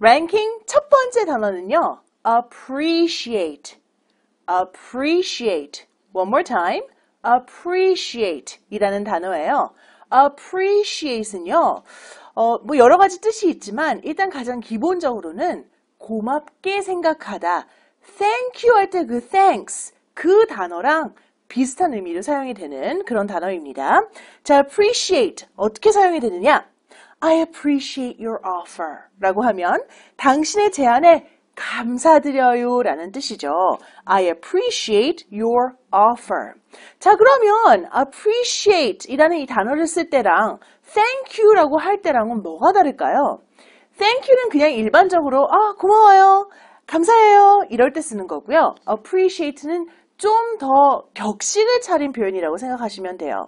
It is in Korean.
랭킹 첫 번째 단어는요. appreciate. appreciate. One more time. appreciate 이라는 단어예요. appreciate는요. 어, 뭐 여러 가지 뜻이 있지만 일단 가장 기본적으로는 고맙게 생각하다. thank you 할 때 그 thanks 그 단어랑 비슷한 의미로 사용이 되는 그런 단어입니다. 자, appreciate 어떻게 사용이 되느냐? I appreciate your offer 라고 하면 당신의 제안에 감사드려요 라는 뜻이죠. I appreciate your offer. 자, 그러면 appreciate 이라는 이 단어를 쓸 때랑 thank you 라고 할 때랑은 뭐가 다를까요? thank you는 그냥 일반적으로 아, 고마워요. 감사해요. 이럴 때 쓰는 거고요. appreciate는 좀 더 격식을 차린 표현이라고 생각하시면 돼요.